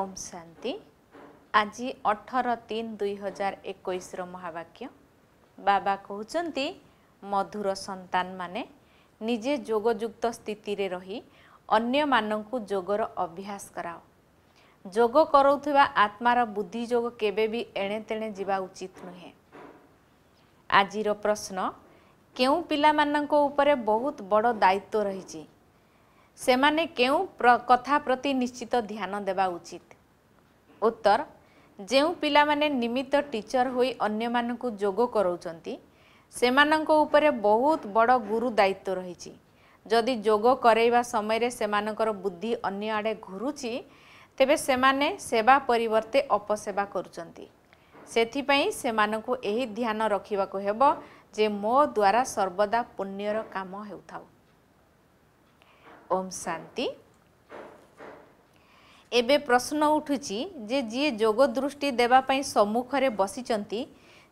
ଓମ୍ ଶାନ୍ତି ଆଜି ଅଠର ତିନି ଦୁଇ ହଜାର ଏକୋଇଶର ମହାବାକ୍ୟ ବାବା କହୁଛନ୍ତି ମଧୁର ସନ୍ତାନମାନେ ନିଜେ ଯୋଗଯୁକ୍ତ ସ୍ଥିତିରେ ରହି ଅନ୍ୟମାନଙ୍କୁ ଯୋଗର ଅଭ୍ୟାସ କରାଅ ଯୋଗ କରାଉଥିବା ଆତ୍ମାର ବୁଦ୍ଧି ଯୋଗ କେବେ ବି ଏଣେ ତେଣେ ଯିବା ଉଚିତ ନୁହେଁ ଆଜିର ପ୍ରଶ୍ନ କେଉଁ ପିଲାମାନଙ୍କ ଉପରେ ବହୁତ ବଡ଼ ଦାୟିତ୍ୱ ରହିଛି ସେମାନେ କେଉଁ କଥା ପ୍ରତି ନିଶ୍ଚିତ ଧ୍ୟାନ ଦେବା ଉଚିତ ଉତ୍ତର ଯେଉଁ ପିଲାମାନେ ନିମିତ୍ତ ଟିଚର ହୋଇ ଅନ୍ୟମାନଙ୍କୁ ଯୋଗ କରାଉଛନ୍ତି ସେମାନଙ୍କ ଉପରେ ବହୁତ ବଡ଼ ଗୁରୁ ଦାୟିତ୍ୱ ରହିଛି ଯଦି ଯୋଗ କରାଇବା ସମୟରେ ସେମାନଙ୍କର ବୁଦ୍ଧି ଅନ୍ୟ ଆଡ଼େ ଘୁରୁଛି ତେବେ ସେମାନେ ସେବା ପରିବର୍ତ୍ତେ ଅପସେବା କରୁଛନ୍ତି ସେଥିପାଇଁ ସେମାନଙ୍କୁ ଏହି ଧ୍ୟାନ ରଖିବାକୁ ହେବ ଯେ ମୋ ଦ୍ୱାରା ସର୍ବଦା ପୁଣ୍ୟର କାମ ହେଉଥାଉ ओम शांति एबे प्रश्न उठुची जे जिए जोग दृष्टि देवाई सम्मुखें बसी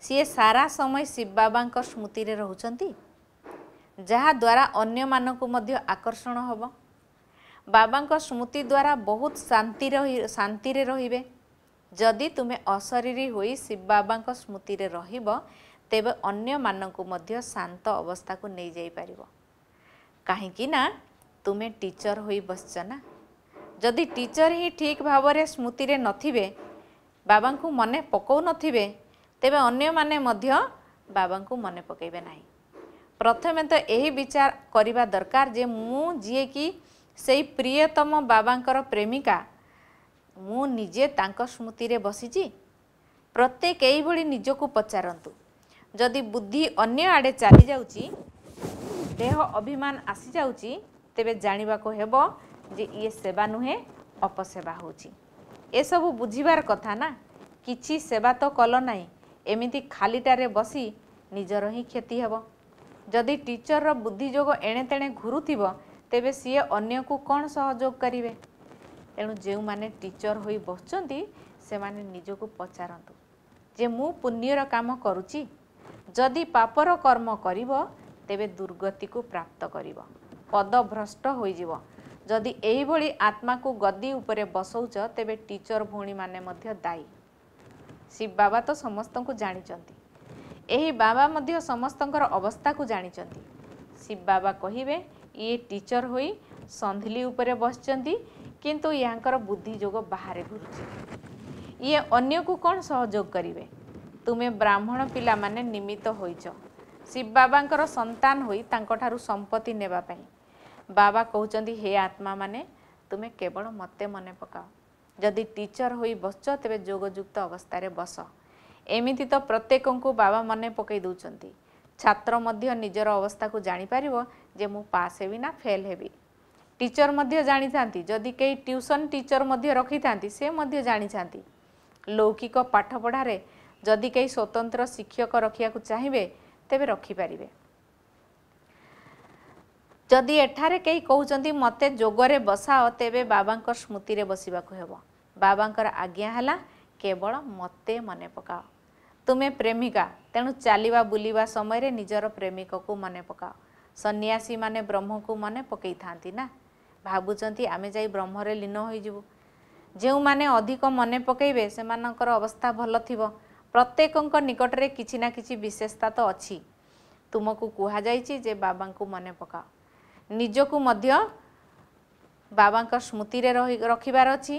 सीए सारा समय शिव बाबा स्मृति में रोचारा अं मान आकर्षण हम बाबा स्मृति द्वारा बहुत शांति शांति रे जदि तुम्हें अशरीरी हो शिव बाबा स्मृति में रेब अन्न मान शांत अवस्था को नहीं जापर कहीं ତୁମେ ଟିଚର ହୋଇ ବସିଛ ନା ଯଦି ଟିଚର ହିଁ ଠିକ୍ ଭାବରେ ସ୍ମୃତିରେ ନଥିବେ ବାବାଙ୍କୁ ମନେ ପକାଉନଥିବେ ତେବେ ଅନ୍ୟମାନେ ମଧ୍ୟ ବାବାଙ୍କୁ ମନେ ପକାଇବେ ନାହିଁ ପ୍ରଥମେ ତ ଏହି ବିଚାର କରିବା ଦରକାର ଯେ ମୁଁ ଯିଏକି ସେଇ ପ୍ରିୟତମ ବାବାଙ୍କର ପ୍ରେମିକା ମୁଁ ନିଜେ ତାଙ୍କ ସ୍ମୃତିରେ ବସିଛି ପ୍ରତ୍ୟେକ ଏଇଭଳି ନିଜକୁ ପଚାରନ୍ତୁ ଯଦି ବୁଦ୍ଧି ଅନ୍ୟ ଆଡ଼େ ଚାଲିଯାଉଛି ଦେହ ଅଭିମାନ ଆସିଯାଉଛି ତେବେ ଜାଣିବାକୁ ହେବ ଯେ ଇଏ ସେବା ନୁହେଁ ଅପସେବା ହେଉଛି ଏସବୁ ବୁଝିବାର କଥା ନା କିଛି ସେବା ତ କଲ ନାହିଁ ଏମିତି ଖାଲିଟାରେ ବସି ନିଜର ହିଁ କ୍ଷତି ହେବ ଯଦି ଟିଚରର ବୁଦ୍ଧି ଯୋଗ ଏଣେତେଣେ ଘୁରୁଥିବ ତେବେ ସିଏ ଅନ୍ୟକୁ କ'ଣ ସହଯୋଗ କରିବେ ତେଣୁ ଯେଉଁମାନେ ଟିଚର ହୋଇ ବସୁଛନ୍ତି ସେମାନେ ନିଜକୁ ପଚାରନ୍ତୁ ଯେ ମୁଁ ପୁଣ୍ୟର କାମ କରୁଛି ଯଦି ପାପର କର୍ମ କରିବ ତେବେ ଦୁର୍ଗତିକୁ ପ୍ରାପ୍ତ କରିବ ପଦଭ୍ରଷ୍ଟ ହୋଇଯିବ ଯଦି ଏହିଭଳି ଆତ୍ମାକୁ ଗଦୀ ଉପରେ ବସଉଛ ତେବେ ଟିଚର ଭଉଣୀମାନେ ମଧ୍ୟ ଦାୟୀ ଶିବ ବାବା ତ ସମସ୍ତଙ୍କୁ ଜାଣିଛନ୍ତି ଏହି ବାବା ମଧ୍ୟ ସମସ୍ତଙ୍କର ଅବସ୍ଥାକୁ ଜାଣିଛନ୍ତି ଶିବ ବାବା କହିବେ ଇଏ ଟିଚର ହୋଇ ସନ୍ଧିଲି ଉପରେ ବସିଛନ୍ତି କିନ୍ତୁ ଏହାଙ୍କର ବୁଦ୍ଧି ଯୋଗ ବାହାରେ ଘୁରୁଛି ଇଏ ଅନ୍ୟକୁ କ'ଣ ସହଯୋଗ କରିବେ ତୁମେ ବ୍ରାହ୍ମଣ ପିଲାମାନେ ନିମିତ୍ତ ହୋଇଛ ଶିବ ବାବାଙ୍କର ସନ୍ତାନ ହୋଇ ତାଙ୍କଠାରୁ ସମ୍ପତ୍ତି ନେବା ପାଇଁ ବାବା କହୁଛନ୍ତି ହେ ଆତ୍ମା ମାନେ ତୁମେ କେବଳ ମୋତେ ମନେ ପକାଅ ଯଦି ଟିଚର ହୋଇ ବସିଛ ତେବେ ଯୋଗଯୁକ୍ତ ଅବସ୍ଥାରେ ବସ ଏମିତି ତ ପ୍ରତ୍ୟେକଙ୍କୁ ବାବା ମନେ ପକାଇ ଦେଉଛନ୍ତି ଛାତ୍ର ମଧ୍ୟ ନିଜର ଅବସ୍ଥାକୁ ଜାଣିପାରିବ ଯେ ମୁଁ ପାସ୍ ହେବି ନା ଫେଲ୍ ହେବି ଟିଚର ମଧ୍ୟ ଜାଣିଥାନ୍ତି ଯଦି କେହି ଟିଉସନ୍ ଟିଚର ମଧ୍ୟ ରଖିଥାନ୍ତି ସେ ମଧ୍ୟ ଜାଣିଥାନ୍ତି ଲୌକିକ ପାଠପଢ଼ାରେ ଯଦି କେହି ସ୍ୱତନ୍ତ୍ର ଶିକ୍ଷକ ରଖିବାକୁ ଚାହିଁବେ ତେବେ ରଖିପାରିବେ ଯଦି ଏଠାରେ କେହି କହୁଛନ୍ତି ମୋତେ ଯୋଗରେ ବସାଅ ତେବେ ବାବାଙ୍କ ସ୍ମୃତିରେ ବସିବାକୁ ହେବ ବାବାଙ୍କର ଆଜ୍ଞା ହେଲା କେବଳ ମୋତେ ମନେ ପକାଅ ତୁମେ ପ୍ରେମିକା ତେଣୁ ଚାଲିବା ବୁଲିବା ସମୟରେ ନିଜର ପ୍ରେମିକକୁ ମନେ ପକାଅ ସନ୍ନ୍ୟାସୀମାନେ ବ୍ରହ୍ମକୁ ମନେ ପକାଇଥାନ୍ତି ନା ଭାବୁଛନ୍ତି ଆମେ ଯାଇ ବ୍ରହ୍ମରେ ଲୀନ ହୋଇଯିବୁ ଯେଉଁମାନେ ଅଧିକ ମନେ ପକାଇବେ ସେମାନଙ୍କର ଅବସ୍ଥା ଭଲ ଥିବ ପ୍ରତ୍ୟେକଙ୍କ ନିକଟରେ କିଛି ନା କିଛି ବିଶେଷତା ତ ଅଛି ତୁମକୁ କୁହାଯାଇଛି ଯେ ବାବାଙ୍କୁ ମନେ ପକାଅ ନିଜକୁ ମଧ୍ୟ ବାବାଙ୍କ ସ୍ମୃତିରେ ରହି ରଖିବାର ଅଛି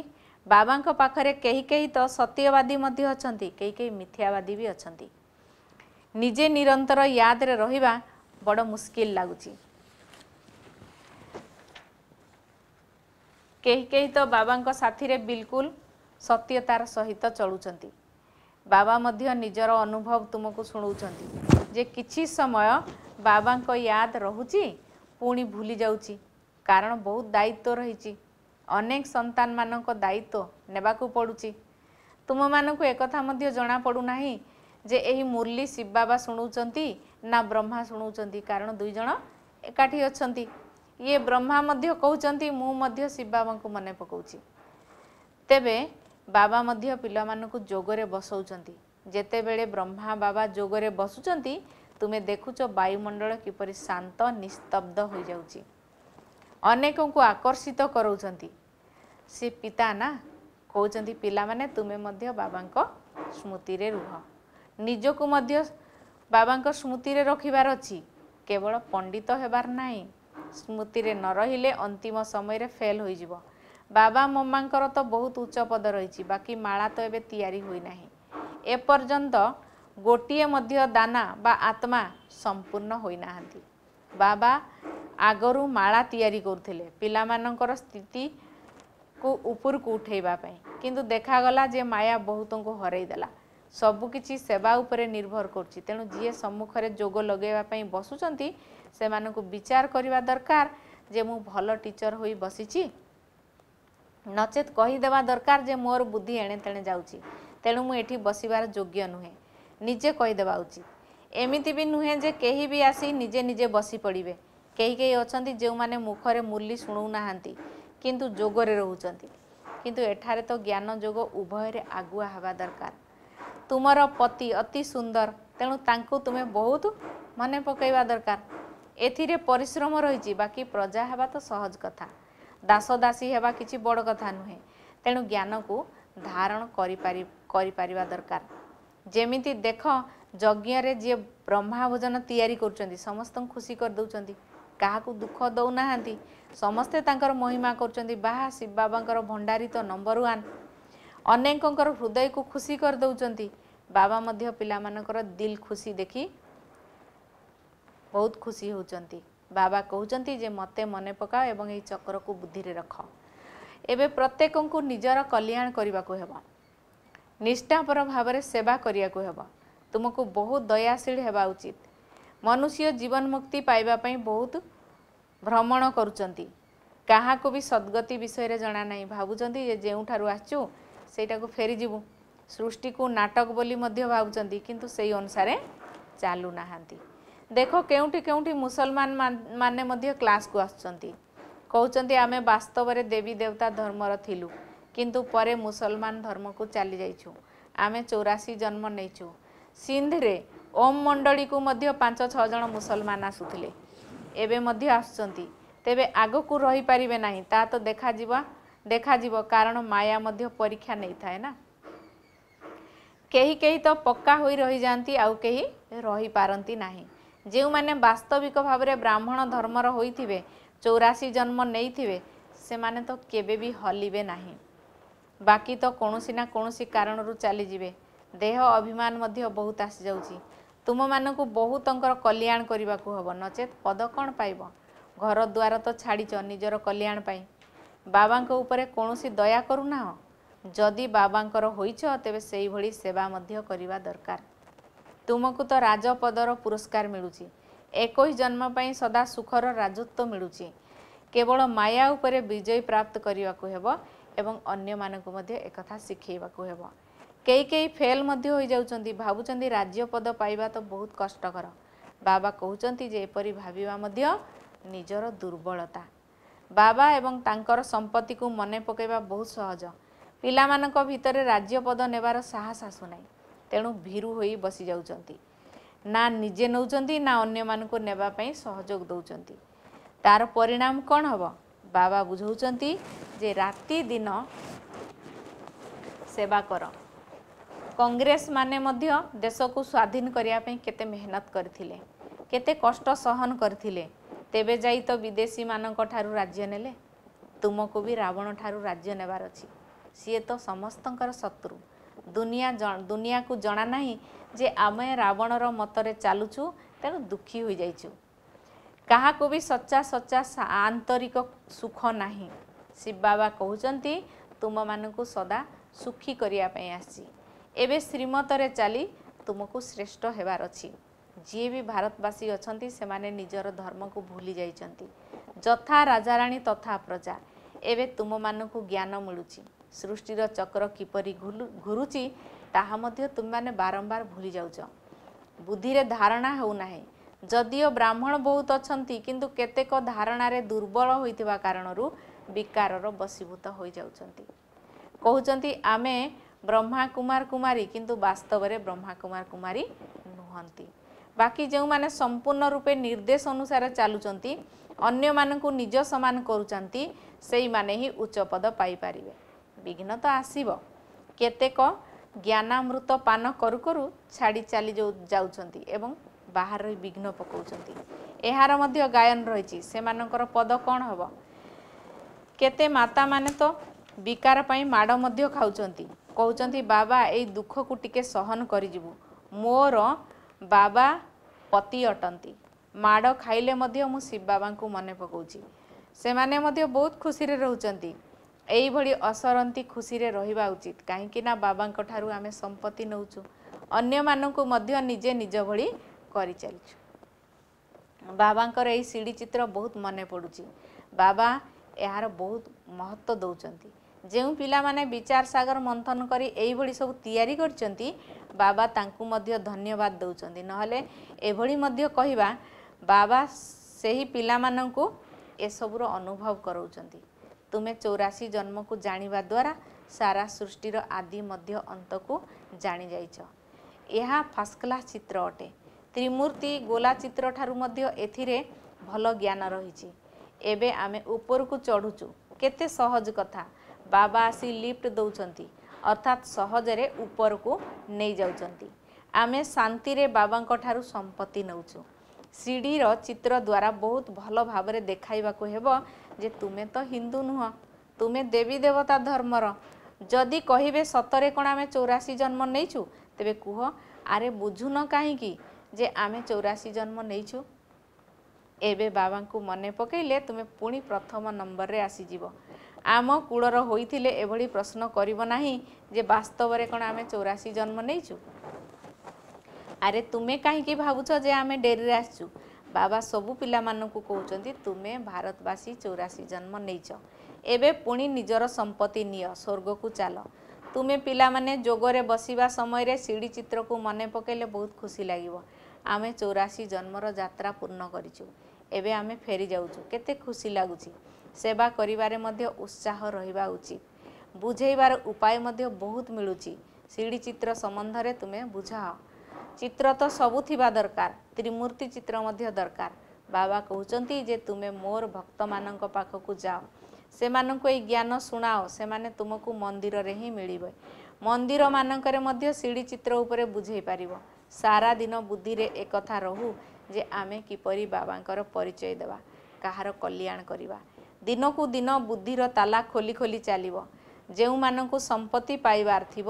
ବାବାଙ୍କ ପାଖରେ କେହି କେହି ତ ସତ୍ୟବାଦୀ ମଧ୍ୟ ଅଛନ୍ତି କେହି କେହି ମିଥ୍ୟାବାଦୀ ବି ଅଛନ୍ତି ନିଜେ ନିରନ୍ତର ୟାଦରେ ରହିବା ବଡ଼ ମୁସ୍କିଲ ଲାଗୁଛି କେହି କେହି ତ ବାବାଙ୍କ ସାଥିରେ ବିଲକୁଲ ସତ୍ୟତାର ସହିତ ଚଳୁଛନ୍ତି ବାବା ମଧ୍ୟ ନିଜର ଅନୁଭବ ତୁମକୁ ଶୁଣାଉଛନ୍ତି ଯେ କିଛି ସମୟ ବାବାଙ୍କ ୟାଦ ରହୁଛି ପୁଣି ଭୁଲି ଯାଉଛି କାରଣ ବହୁତ ଦାୟିତ୍ୱ ରହିଛି ଅନେକ ସନ୍ତାନମାନଙ୍କ ଦାୟିତ୍ୱ ନେବାକୁ ପଡ଼ୁଛି ତୁମମାନଙ୍କୁ ଏକଥା ମଧ୍ୟ ଜଣାପଡ଼ୁନାହିଁ ଯେ ଏହି ମୁରଲୀ ଶିବ ବାବା ଶୁଣୁଛନ୍ତି ନା ବ୍ରହ୍ମା ଶୁଣୁଛନ୍ତି କାରଣ ଦୁଇ ଜଣ ଏକାଠି ଅଛନ୍ତି ଇଏ ବ୍ରହ୍ମା ମଧ୍ୟ କହୁଛନ୍ତି ମୁଁ ମଧ୍ୟ ଶିବ ବାବାଙ୍କୁ ମନେ ପକାଉଛି ତେବେ ବାବା ମଧ୍ୟ ପିଲାମାନଙ୍କୁ ଯୋଗରେ ବସାଉଛନ୍ତି ଯେତେବେଳେ ବ୍ରହ୍ମା ବାବା ଯୋଗରେ ବସୁଛନ୍ତି ତୁମେ ଦେଖୁଛ ବାୟୁମଣ୍ଡଳ କିପରି ଶାନ୍ତ ନିସ୍ତବ୍ଧ ହୋଇଯାଉଛି ଅନେକଙ୍କୁ ଆକର୍ଷିତ କରାଉଛନ୍ତି ସେ ପିତା ନା କହୁଛନ୍ତି ପିଲାମାନେ ତୁମେ ମଧ୍ୟ ବାବାଙ୍କ ସ୍ମୃତିରେ ରୁହ ନିଜକୁ ମଧ୍ୟ ବାବାଙ୍କ ସ୍ମୃତିରେ ରଖିବାର ଅଛି କେବଳ ପଣ୍ଡିତ ହେବାର ନାହିଁ ସ୍ମୃତିରେ ନ ରହିଲେ ଅନ୍ତିମ ସମୟରେ ଫେଲ୍ ହୋଇଯିବ ବାବା ମମାଙ୍କର ତ ବହୁତ ଉଚ୍ଚ ପଦ ରହିଛି ବାକି ମାଳା ତ ଏବେ ତିଆରି ହୋଇନାହିଁ ଏପର୍ଯ୍ୟନ୍ତ ଗୋଟିଏ ମଧ୍ୟ ଦାନା ବା ଆତ୍ମା ସମ୍ପୂର୍ଣ୍ଣ ହୋଇନାହାନ୍ତି ବାବା ଆଗରୁ ମାଳା ତିଆରି କରୁଥିଲେ ପିଲାମାନଙ୍କର ସ୍ଥିତିକୁ ଉପରକୁ ଉଠାଇବା ପାଇଁ କିନ୍ତୁ ଦେଖାଗଲା ଯେ ମାୟା ବହୁତଙ୍କୁ ହରାଇଦେଲା ସବୁକିଛି ସେବା ଉପରେ ନିର୍ଭର କରୁଛି ତେଣୁ ଯିଏ ସମ୍ମୁଖରେ ଯୋଗ ଲଗାଇବା ପାଇଁ ବସୁଛନ୍ତି ସେମାନଙ୍କୁ ବିଚାର କରିବା ଦରକାର ଯେ ମୁଁ ଭଲ ଟିଚର ହୋଇ ବସିଛି ନଚେତ କହିଦେବା ଦରକାର ଯେ ମୋର ବୁଦ୍ଧି ଏଣେ ତେଣେ ଯାଉଛି ତେଣୁ ମୁଁ ଏଠି ବସିବାର ଯୋଗ୍ୟ ନୁହେଁ ନିଜେ କହିଦେବା ଉଚିତ ଏମିତି ବି ନୁହେଁ ଯେ କେହି ବି ଆସି ନିଜେ ନିଜେ ବସି ପଡ଼ିବେ କେହି କେହି ଅଛନ୍ତି ଯେଉଁମାନେ ମୁଖରେ ମୂଲି ଶୁଣୁନାହାନ୍ତି କିନ୍ତୁ ଯୋଗରେ ରହୁଛନ୍ତି କିନ୍ତୁ ଏଠାରେ ତ ଜ୍ଞାନ ଯୋଗ ଉଭୟରେ ଆଗୁଆ ହେବା ଦରକାର ତୁମର ପତି ଅତି ସୁନ୍ଦର ତେଣୁ ତାଙ୍କୁ ତୁମେ ବହୁତ ମନେ ପକାଇବା ଦରକାର ଏଥିରେ ପରିଶ୍ରମ ରହିଛି ବାକି ପ୍ରଜା ହେବା ତ ସହଜ କଥା ଦାସଦାସୀ ହେବା କିଛି ବଡ଼ କଥା ନୁହେଁ ତେଣୁ ଜ୍ଞାନକୁ ଧାରଣ କରିପାରି କରିପାରିବା ଦରକାର ଯେମିତି ଦେଖ ଯଜ୍ଞରେ ଯିଏ ବ୍ରହ୍ମା ଭୋଜନ ତିଆରି କରୁଛନ୍ତି ସମସ୍ତଙ୍କୁ ଖୁସି କରିଦେଉଛନ୍ତି କାହାକୁ ଦୁଃଖ ଦେଉନାହାନ୍ତି ସମସ୍ତେ ତାଙ୍କର ମହିମା କରୁଛନ୍ତି ବାହା ଶିବ ବାବାଙ୍କର ଭଣ୍ଡାରୀ ତ ନମ୍ବର ୱାନ୍ ଅନେକଙ୍କର ହୃଦୟକୁ ଖୁସି କରିଦେଉଛନ୍ତି ବାବା ମଧ୍ୟ ପିଲାମାନଙ୍କର ଦିଲ୍ ଖୁସି ଦେଖି ବହୁତ ଖୁସି ହେଉଛନ୍ତି ବାବା କହୁଛନ୍ତି ଯେ ମୋତେ ମନେ ପକାଅ ଏବଂ ଏହି ଚକ୍ରକୁ ବୁଦ୍ଧିରେ ରଖ ଏବେ ପ୍ରତ୍ୟେକଙ୍କୁ ନିଜର କଲ୍ୟାଣ କରିବାକୁ ହେବ ନିଷ୍ଠାପର ଭାବରେ ସେବା କରିବାକୁ ହେବ ତୁମକୁ ବହୁତ ଦୟାଶୀଳ ହେବା ଉଚିତ ମନୁଷ୍ୟ ଜୀବନ ମୁକ୍ତି ପାଇବା ପାଇଁ ବହୁତ ଭ୍ରମଣ କରୁଛନ୍ତି କାହାକୁ ବି ସଦ୍ଗତି ବିଷୟରେ ଜଣା ନାହିଁ ଭାବୁଛନ୍ତି ଯେ ଯେଉଁଠାରୁ ଆସିଛୁ ସେଇଟାକୁ ଫେରିଯିବୁ ସୃଷ୍ଟିକୁ ନାଟକ ବୋଲି ମଧ୍ୟ ଭାବୁଛନ୍ତି କିନ୍ତୁ ସେଇ ଅନୁସାରେ ଚାଲୁନାହାନ୍ତି ଦେଖ କେଉଁଠି କେଉଁଠି ମୁସଲମାନ ମାନେ ମଧ୍ୟ କ୍ଲାସ୍କୁ ଆସୁଛନ୍ତି କହୁଛନ୍ତି ଆମେ ବାସ୍ତବରେ ଦେବୀ ଦେବତା ଧର୍ମର ଥିଲୁ কিন্তু পরে মুসলমান ধর্মকু চালি যাইছু আমি চৌরাশি জন্ম নেইছু সিন্ধରେ ଓମ୍ ମଣ୍ଡଳୀକୁ ମଧ୍ୟ ପାଞ୍ଚ ଛଅ ଜଣ ମୁସଲମାନ ଆସୁଥିଲେ ଏବେ ମଧ୍ୟ ଆସୁଛନ୍ତି ତେବେ ଆଗକୁ ରହିପାରିବେ ନାହିଁ ତାହା ତ ଦେଖାଯିବ ଦେଖାଯିବ କାରଣ ମାୟା ମଧ୍ୟ ପରୀକ୍ଷା ନେଇଥାଏ ନା କେହି କେହି ତ ପକ୍କା ହୋଇ ରହିଯାଆନ୍ତି ଆଉ କେହି ରହିପାରନ୍ତି ନାହିଁ ଯେଉଁମାନେ ବାସ୍ତବିକ ଭାବରେ ବ୍ରାହ୍ମଣ ଧର୍ମର ହୋଇଥିବେ ଚଉରାଶୀ ଜନ୍ମ ନେଇଥିବେ ସେମାନେ ତ କେବେ ବି ହଲିବେ ନାହିଁ ବାକି ତ କୌଣସି ନା କୌଣସି କାରଣରୁ ଚାଲିଯିବେ ଦେହ ଅଭିମାନ ମଧ୍ୟ ବହୁତ ଆସିଯାଉଛି ତୁମମାନଙ୍କୁ ବହୁତଙ୍କର କଲ୍ୟାଣ କରିବାକୁ ହେବ ନଚେତ୍ ପଦ କ'ଣ ପାଇବ ଘର ଦ୍ୱାର ତ ଛାଡ଼ିଛ ନିଜର କଲ୍ୟାଣ ପାଇଁ ବାବାଙ୍କ ଉପରେ କୌଣସି ଦୟା କରୁନାହ ଯଦି ବାବାଙ୍କର ହୋଇଛ ତେବେ ସେଇଭଳି ସେବା ମଧ୍ୟ କରିବା ଦରକାର ତୁମକୁ ତ ରାଜପଦର ପୁରସ୍କାର ମିଳୁଛି ଏକୋଇଶ ଜନ୍ମ ପାଇଁ ସଦା ସୁଖର ରାଜତ୍ୱ ମିଳୁଛି କେବଳ ମାୟା ଉପରେ ବିଜୟ ପ୍ରାପ୍ତ କରିବାକୁ ହେବ ଏବଂ ଅନ୍ୟମାନଙ୍କୁ ମଧ୍ୟ ଏକଥା ଶିଖାଇବାକୁ ହେବ କେହି କେହି ଫେଲ୍ ମଧ୍ୟ ହୋଇଯାଉଛନ୍ତି ଭାବୁଛନ୍ତି ରାଜ୍ୟପଦ ପାଇବା ତ ବହୁତ କଷ୍ଟକର ବାବା କହୁଛନ୍ତି ଯେ ଏପରି ଭାବିବା ମଧ୍ୟ ନିଜର ଦୁର୍ବଳତା ବାବା ଏବଂ ତାଙ୍କର ସମ୍ପତ୍ତିକୁ ମନେ ପକାଇବା ବହୁତ ସହଜ ପିଲାମାନଙ୍କ ଭିତରେ ରାଜ୍ୟପଦ ନେବାର ସାହସ ଆସୁନାହିଁ ତେଣୁ ଭୀରୁ ହୋଇ ବସିଯାଉଛନ୍ତି ନା ନିଜେ ନେଉଛନ୍ତି ନା ଅନ୍ୟମାନଙ୍କୁ ନେବା ପାଇଁ ସହଯୋଗ ଦେଉଛନ୍ତି ତା'ର ପରିଣାମ କ'ଣ ହେବ ବାବା ବୁଝାଉଛନ୍ତି ଯେ ରାତି ଦିନ ସେବା କର କଂଗ୍ରେସ ମାନେ ମଧ୍ୟ ଦେଶକୁ ସ୍ୱାଧୀନ କରିବା ପାଇଁ କେତେ ମେହନତ କରିଥିଲେ କେତେ କଷ୍ଟ ସହନ କରିଥିଲେ ତେବେ ଯାଇ ତ ବିଦେଶୀମାନଙ୍କ ଠାରୁ ରାଜ୍ୟ ନେଲେ ତୁମକୁ ବି ରାବଣ ଠାରୁ ରାଜ୍ୟ ନେବାର ଅଛି ସିଏ ତ ସମସ୍ତଙ୍କର ଶତ୍ରୁ ଦୁନିଆ ଦୁନିଆକୁ ଜଣା ନାହିଁ ଯେ ଆମେ ରାବଣର ମତରେ ଚାଲୁଛୁ ତେଣୁ ଦୁଃଖୀ ହୋଇଯାଇଛୁ କାହାକୁ ବି ସଚା ସଚା ଆନ୍ତରିକ ସୁଖ ନାହିଁ ଶିବ ବାବା କହୁଛନ୍ତି ତୁମମାନଙ୍କୁ ସଦା ସୁଖୀ କରିବା ପାଇଁ ଆସିଛି ଏବେ ଶ୍ରୀମତରେ ଚାଲି ତୁମକୁ ଶ୍ରେଷ୍ଠ ହେବାର ଅଛି ଯିଏ ବି ଭାରତବାସୀ ଅଛନ୍ତି ସେମାନେ ନିଜର ଧର୍ମକୁ ଭୁଲି ଯାଇଛନ୍ତି ଯଥା ରାଜାରାଣୀ ତଥା ପ୍ରଜା ଏବେ ତୁମମାନଙ୍କୁ ଜ୍ଞାନ ମିଳୁଛି ସୃଷ୍ଟିର ଚକ୍ର କିପରି ଘୁରୁଛି ତାହା ମଧ୍ୟ ତୁମେମାନେ ବାରମ୍ବାର ଭୁଲି ଯାଉଛ ବୁଦ୍ଧିରେ ଧାରଣା ହେଉନାହିଁ ଯଦିଓ ବ୍ରାହ୍ମଣ ବହୁତ ଅଛନ୍ତି କିନ୍ତୁ କେତେକ ଧାରଣାରେ ଦୁର୍ବଳ ହୋଇଥିବା କାରଣରୁ ବିକାରର ବଶୀଭୂତ ହୋଇଯାଉଛନ୍ତି କହୁଛନ୍ତି ଆମେ ବ୍ରହ୍ମା କୁମାର କୁମାରୀ କିନ୍ତୁ ବାସ୍ତବରେ ବ୍ରହ୍ମା କୁମାର କୁମାରୀ ନୁହନ୍ତି ବାକି ଯେଉଁମାନେ ସମ୍ପୂର୍ଣ୍ଣ ରୂପେ ନିର୍ଦ୍ଦେଶ ଅନୁସାରେ ଚାଲୁଛନ୍ତି ଅନ୍ୟମାନଙ୍କୁ ନିଜ ସମାନ କରୁଛନ୍ତି ସେଇମାନେ ହିଁ ଉଚ୍ଚ ପଦ ପାଇପାରିବେ ବିଘ୍ନ ତ ଆସିବ କେତେକ ଜ୍ଞାନାମୃତ ପାନ କରୁ କରୁ ଛାଡ଼ି ଚାଲି ଯାଉ ଯାଉଛନ୍ତି ଏବଂ ବାହାରେ ବିଘ୍ନ ପକାଉଛନ୍ତି ଏହାର ମଧ୍ୟ ଗାୟନ ରହିଛି ସେମାନଙ୍କର ପଦ କ'ଣ ହେବ କେତେ ମାତାମାନେ ତ ବିକାର ପାଇଁ ମାଡ଼ ମଧ୍ୟ ଖାଉଛନ୍ତି କହୁଛନ୍ତି ବାବା ଏଇ ଦୁଃଖକୁ ଟିକେ ସହନ କରିଯିବୁ ମୋର ବାବା ପତି ଅଟନ୍ତି ମାଡ଼ ଖାଇଲେ ମଧ୍ୟ ମୁଁ ଶିବ ବାବାଙ୍କୁ ମନେ ପକାଉଛି ସେମାନେ ମଧ୍ୟ ବହୁତ ଖୁସିରେ ରହୁଛନ୍ତି ଏଇଭଳି ଅସରନ୍ତି ଖୁସିରେ ରହିବା ଉଚିତ କାହିଁକିନା ବାବାଙ୍କ ଠାରୁ ଆମେ ସମ୍ପତ୍ତି ନେଉଛୁ ଅନ୍ୟମାନଙ୍କୁ ମଧ୍ୟ ନିଜେ ନିଜ ଭଳି କରି ଚାଲିଛୁ ବାବାଙ୍କର ଏହି ସିଡ଼ି ଚିତ୍ର ବହୁତ ମନେ ପଡ଼ୁଛି ବାବା ଏହାର ବହୁତ ମହତ୍ତ୍ୱ ଦେଉଛନ୍ତି ଯେଉଁ ପିଲାମାନେ ବିଚାର ସାଗର ମନ୍ଥନ କରି ଏଇଭଳି ସବୁ ତିଆରି କରିଛନ୍ତି ବାବା ତାଙ୍କୁ ମଧ୍ୟ ଧନ୍ୟବାଦ ଦେଉଛନ୍ତି ନହେଲେ ଏଭଳି ମଧ୍ୟ କହିବା ବାବା ସେହି ପିଲାମାନଙ୍କୁ ଏସବୁର ଅନୁଭବ କରାଉଛନ୍ତି ତୁମେ ଚଉରାଶୀ ଜନ୍ମକୁ ଜାଣିବା ଦ୍ୱାରା ସାରା ସୃଷ୍ଟିର ଆଦି ମଧ୍ୟ ଅନ୍ତକୁ ଜାଣିଯାଇଛ ଏହା ଫାର୍ଷ୍ଟ କ୍ଲାସ୍ ଚିତ୍ର ଅଟେ ତ୍ରିମୂର୍ତ୍ତି ଗୋଲାଚିତ୍ର ଠାରୁ ମଧ୍ୟ ଏଥିରେ ଭଲ ଜ୍ଞାନ ରହିଛି ଏବେ ଆମେ ଉପରକୁ ଚଢ଼ୁଛୁ କେତେ ସହଜ କଥା ବାବା ଆସି ଲିଫ୍ଟ ଦେଉଛନ୍ତି ଅର୍ଥାତ୍ ସହଜରେ ଉପରକୁ ନେଇଯାଉଛନ୍ତି ଆମେ ଶାନ୍ତିରେ ବାବାଙ୍କଠାରୁ ସମ୍ପତ୍ତି ନେଉଛୁ ସିଡ଼ିର ଚିତ୍ର ଦ୍ୱାରା ବହୁତ ଭଲ ଭାବରେ ଦେଖାଇବାକୁ ହେବ ଯେ ତୁମେ ତ ହିନ୍ଦୁ ନୁହଁ ତୁମେ ଦେବୀ ଦେବତା ଧର୍ମର ଯଦି କହିବେ ସତରେ କ'ଣ ଆମେ ଚଉରାଶୀ ଜନ୍ମ ନେଇଛୁ ତେବେ କୁହ ଆରେ ବୁଝୁନ କାହିଁକି चौरासी जन्म नै को मन पकेले तुमे पुणी प्रथम नम्बर आसिज आम जे हुश्न वास्तवले कहाँ आमे चौरासी जन्म नै आरे तुमे काहीँक जे आमे डेरी आसु बाबा सबै पिन् कि तुमे भारतवासी चौरासी जन्म नै एजर सम्पत्ति निय स्वर्गको चाल तुमे जोगरे बसीबा समय सिडी को मने पकेले बहुत खुसी लागिवो ଆମେ ଚଉରାଶୀ ଜନ୍ମର ଯାତ୍ରା ପୂର୍ଣ୍ଣ କରିଛୁ ଏବେ ଆମେ ଫେରି ଯାଉଛୁ କେତେ ଖୁସି ଲାଗୁଛି ସେବା କରିବାରେ ମଧ୍ୟ ଉତ୍ସାହ ରହିବା ଉଚିତ ବୁଝେଇବାର ଉପାୟ ମଧ୍ୟ ବହୁତ ମିଳୁଛି ଶିଢ଼ି ଚିତ୍ର ସମ୍ବନ୍ଧରେ ତୁମେ ବୁଝାଅ ଚିତ୍ର ତ ସବୁ ଥିବା ଦରକାର ତ୍ରିମୂର୍ତ୍ତି ଚିତ୍ର ମଧ୍ୟ ଦରକାର ବାବା କହୁଛନ୍ତି ଯେ ତୁମେ ମୋର ଭକ୍ତମାନଙ୍କ ପାଖକୁ ଯାଅ ସେମାନଙ୍କୁ ଏଇ ଜ୍ଞାନ ଶୁଣାଅ ସେମାନେ ତୁମକୁ ମନ୍ଦିରରେ ହିଁ ମିଳିବେ ମନ୍ଦିରମାନଙ୍କରେ ମଧ୍ୟ ଶିଢ଼ି ଚିତ୍ର ଉପରେ ବୁଝେଇ ପାରିବ ସାରା ଦିନ ବୁଦ୍ଧିରେ ଏକଥା ରହୁ ଯେ ଆମେ କିପରି ବାବାଙ୍କର ପରିଚୟ ଦେବା କାହାର କଲ୍ୟାଣ କରିବା ଦିନକୁ ଦିନ ବୁଦ୍ଧିର ତାଲା ଖୋଲି ଖୋଲି ଚାଲିବ ଯେଉଁମାନଙ୍କୁ ସମ୍ପତ୍ତି ପାଇବାର ଥିବ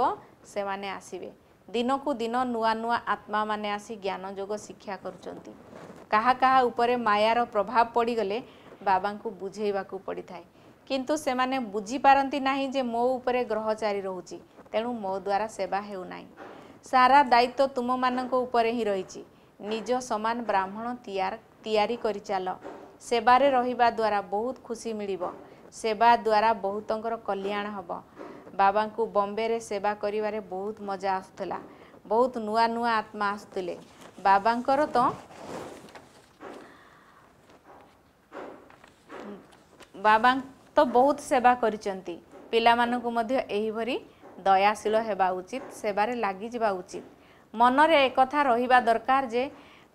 ସେମାନେ ଆସିବେ ଦିନକୁ ଦିନ ନୂଆ ନୂଆ ଆତ୍ମାମାନେ ଆସି ଜ୍ଞାନ ଯୋଗ ଶିକ୍ଷା କରୁଛନ୍ତି କାହା କାହା ଉପରେ ମାୟାର ପ୍ରଭାବ ପଡ଼ିଗଲେ ବାବାଙ୍କୁ ବୁଝେଇବାକୁ ପଡ଼ିଥାଏ କିନ୍ତୁ ସେମାନେ ବୁଝିପାରନ୍ତି ନାହିଁ ଯେ ମୋ ଉପରେ ଗ୍ରହଚାରୀ ରହୁଛି ତେଣୁ ମୋ ଦ୍ୱାରା ସେବା ହେଉନାହିଁ ସାରା ଦାୟିତ୍ୱ ତୁମମାନଙ୍କ ଉପରେ ହିଁ ରହିଛି ନିଜ ସମାନ ବ୍ରାହ୍ମଣ ତିଆରି କରିଚାଲ ସେବାରେ ରହିବା ଦ୍ୱାରା ବହୁତ ଖୁସି ମିଳିବ ସେବା ଦ୍ୱାରା ବହୁତଙ୍କର କଲ୍ୟାଣ ହେବ ବାବାଙ୍କୁ ବମ୍ବେରେ ସେବା କରିବାରେ ବହୁତ ମଜା ଆସୁଥିଲା ବହୁତ ନୂଆ ନୂଆ ଆତ୍ମା ଆସୁଥିଲେ ବାବାଙ୍କର ତ ବାବା ତ ବହୁତ ସେବା କରିଛନ୍ତି ପିଲାମାନଙ୍କୁ ମଧ୍ୟ ଏହିପରି ଦୟାଶୀଳ ହେବା ଉଚିତ ସେବାରେ ଲାଗିଯିବା ଉଚିତ ମନରେ ଏକଥା ରହିବା ଦରକାର ଯେ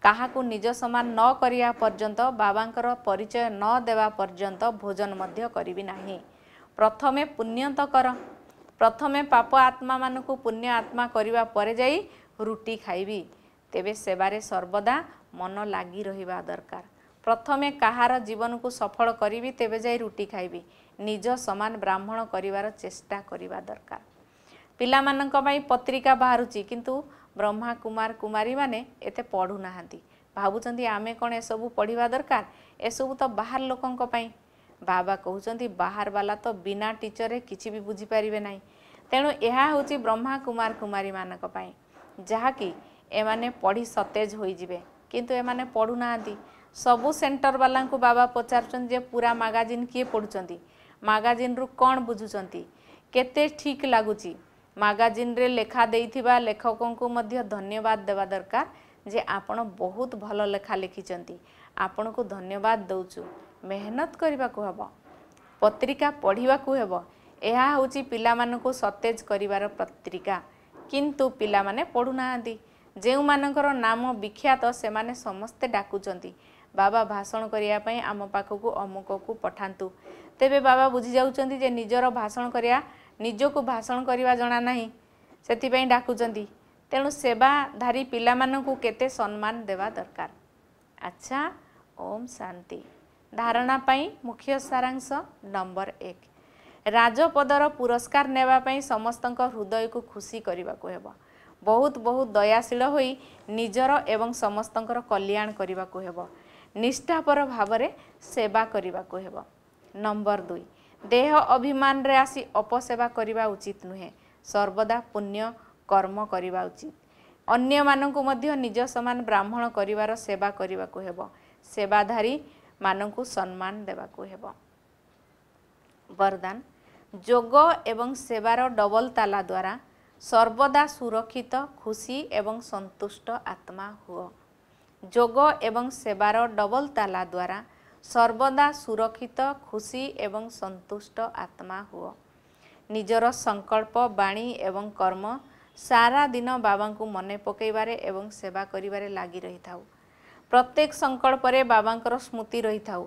କାହାକୁ ନିଜ ସମାନ ନ କରିବା ପର୍ଯ୍ୟନ୍ତ ବାବାଙ୍କର ପରିଚୟ ନ ଦେବା ପର୍ଯ୍ୟନ୍ତ ଭୋଜନ ମଧ୍ୟ କରିବି ନାହିଁ ପ୍ରଥମେ ପୁଣ୍ୟତ କର ପ୍ରଥମେ ପାପ ଆତ୍ମାମାନଙ୍କୁ ପୁଣ୍ୟ ଆତ୍ମା କରିବା ପରେ ଯାଇ ରୁଟି ଖାଇବି ତେବେ ସେବାରେ ସର୍ବଦା ମନ ଲାଗି ରହିବା ଦରକାର ପ୍ରଥମେ କାହାର ଜୀବନକୁ ସଫଳ କରିବି ତେବେ ଯାଇ ରୁଟି ଖାଇବି ନିଜ ସମାନ ବ୍ରାହ୍ମଣ କରିବାର ଚେଷ୍ଟା କରିବା ଦରକାର ପିଲାମାନଙ୍କ ପାଇଁ ପତ୍ରିକା ବାହାରୁଛି କିନ୍ତୁ ବ୍ରହ୍ମା କୁମାର କୁମାରୀମାନେ ଏତେ ପଢ଼ୁନାହାନ୍ତି ଭାବୁଛନ୍ତି ଆମେ କ'ଣ ଏସବୁ ପଢ଼ିବା ଦରକାର ଏସବୁ ତ ବାହାର ଲୋକଙ୍କ ପାଇଁ ବାବା କହୁଛନ୍ତି ବାହାରବାଲା ତ ବିନା ଟିଚରରେ କିଛି ବି ବୁଝିପାରିବେ ନାହିଁ ତେଣୁ ଏହା ହେଉଛି ବ୍ରହ୍ମା କୁମାର କୁମାରୀମାନଙ୍କ ପାଇଁ ଯାହାକି ଏମାନେ ପଢ଼ି ସତେଜ ହୋଇଯିବେ କିନ୍ତୁ ଏମାନେ ପଢ଼ୁନାହାନ୍ତି ସବୁ ସେଣ୍ଟରବାଲାଙ୍କୁ ବାବା ପଚାରୁଛନ୍ତି ଯେ ପୁରା ମାଗାଜିନ୍ କିଏ ପଢ଼ୁଛନ୍ତି ମାଗାଜିନ୍ରୁ କ'ଣ ବୁଝୁଛନ୍ତି କେତେ ଠିକ୍ ଲାଗୁଛି ମାଗାଜିନ୍ରେ ଲେଖା ଦେଇଥିବା ଲେଖକଙ୍କୁ ମଧ୍ୟ ଧନ୍ୟବାଦ ଦେବା ଦରକାର ଯେ ଆପଣ ବହୁତ ଭଲ ଲେଖା ଲେଖିଛନ୍ତି ଆପଣଙ୍କୁ ଧନ୍ୟବାଦ ଦେଉଛୁ ମେହନତ କରିବାକୁ ହେବ ପତ୍ରିକା ପଢ଼ିବାକୁ ହେବ ଏହା ହେଉଛି ପିଲାମାନଙ୍କୁ ସତେଜ କରିବାର ପତ୍ରିକା କିନ୍ତୁ ପିଲାମାନେ ପଢ଼ୁନାହାନ୍ତି ଯେଉଁମାନଙ୍କର ନାମ ବିଖ୍ୟାତ ସେମାନେ ସମସ୍ତେ ଡାକୁଛନ୍ତି ବାବା ଭାଷଣ କରିବା ପାଇଁ ଆମ ପାଖକୁ ଅମୁକକୁ ପଠାନ୍ତୁ ତେବେ ବାବା ବୁଝିଯାଉଛନ୍ତି ଯେ ନିଜର ଭାଷଣ କରିବା ନିଜକୁ ଭାଷଣ କରିବା ଜଣା ନାହିଁ ସେଥିପାଇଁ ଡାକୁଛନ୍ତି ତେଣୁ ସେବାଧାରୀ ପିଲାମାନଙ୍କୁ କେତେ ସମ୍ମାନ ଦେବା ଦରକାର ଆଚ୍ଛା ଓମ୍ ଶାନ୍ତି ଧାରଣା ପାଇଁ ମୁଖ୍ୟ ସାରାଂଶ ନମ୍ବର ଏକ ରାଜପଦର ପୁରସ୍କାର ନେବା ପାଇଁ ସମସ୍ତଙ୍କ ହୃଦୟକୁ ଖୁସି କରିବାକୁ ହେବ ବହୁତ ବହୁତ ଦୟାଶୀଳ ହୋଇ ନିଜର ଏବଂ ସମସ୍ତଙ୍କର କଲ୍ୟାଣ କରିବାକୁ ହେବ ନିଷ୍ଠାପର ଭାବରେ ସେବା କରିବାକୁ ହେବ ନମ୍ବର ଦୁଇ ଦେହ ଅଭିମାନରେ ଆସି ଅପସେବା କରିବା ଉଚିତ ନୁହେଁ ସର୍ବଦା ପୁଣ୍ୟ କର୍ମ କରିବା ଉଚିତ ଅନ୍ୟମାନଙ୍କୁ ମଧ୍ୟ ନିଜ ସମାନ ବ୍ରାହ୍ମଣ କରିବାର ସେବା କରିବାକୁ ହେବ ସେବାଧାରୀମାନଙ୍କୁ ସମ୍ମାନ ଦେବାକୁ ହେବ ବରଦାନ ଯୋଗ ଏବଂ ସେବାର ଡବଲ ତାଲା ଦ୍ୱାରା ସର୍ବଦା ସୁରକ୍ଷିତ ଖୁସି ଏବଂ ସନ୍ତୁଷ୍ଟ ଆତ୍ମା ହୁଅ ଯୋଗ ଏବଂ ସେବାର ଡବଲ ତାଲା ଦ୍ୱାରା ସର୍ବଦା ସୁରକ୍ଷିତ ଖୁସି ଏବଂ ସନ୍ତୁଷ୍ଟ ଆତ୍ମା ହୁଅ ନିଜର ସଂକଳ୍ପ ବାଣୀ ଏବଂ କର୍ମ ସାରା ଦିନ ବାବାଙ୍କୁ ମନେ ପକାଇବାରେ ଏବଂ ସେବା କରିବାରେ ଲାଗି ରହିଥାଉ ପ୍ରତ୍ୟେକ ସଂକଳ୍ପରେ ବାବାଙ୍କର ସ୍ମୃତି ରହିଥାଉ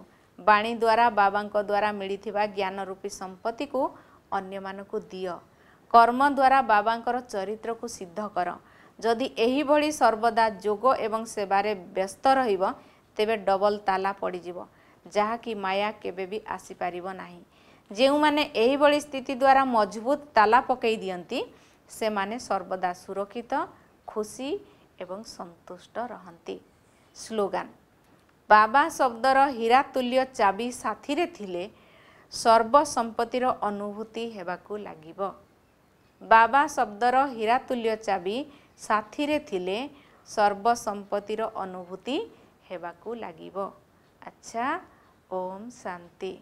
ବାଣୀ ଦ୍ୱାରା ବାବାଙ୍କ ଦ୍ୱାରା ମିଳିଥିବା ଜ୍ଞାନରୂପୀ ସମ୍ପତ୍ତିକୁ ଅନ୍ୟମାନଙ୍କୁ ଦିଅ କର୍ମ ଦ୍ୱାରା ବାବାଙ୍କର ଚରିତ୍ରକୁ ସିଦ୍ଧ କର ଯଦି ଏହିଭଳି ସର୍ବଦା ଯୋଗ ଏବଂ ସେବାରେ ବ୍ୟସ୍ତ ରହିବ ତେବେ ଡବଲ ତାଲା ପଡ଼ିଯିବ ଯାହାକି ମାୟା କେବେ ବି ଆସିପାରିବ ନାହିଁ ଯେଉଁମାନେ ଏହିଭଳି ସ୍ଥିତି ଦ୍ୱାରା ମଜବୁତ ତାଲା ପକାଇ ଦିଅନ୍ତି ସେମାନେ ସର୍ବଦା ସୁରକ୍ଷିତ ଖୁସି ଏବଂ ସନ୍ତୁଷ୍ଟ ରହନ୍ତି ସ୍ଲୋଗାନ ବାବା ଶବ୍ଦର ହୀରାତୁଲ୍ୟ ଚାବି ସାଥିରେ ଥିଲେ ସର୍ବସମ୍ପତ୍ତିର ଅନୁଭୂତି ହେବାକୁ ଲାଗିବ ବାବା ଶବ୍ଦର ହୀରାତୁଲ୍ୟ ଚାବି ସାଥିରେ ଥିଲେ ସର୍ବସମ୍ପତ୍ତିର ଅନୁଭୂତି ହେବାକୁ ଲାଗିବ अच्छा ओम शांति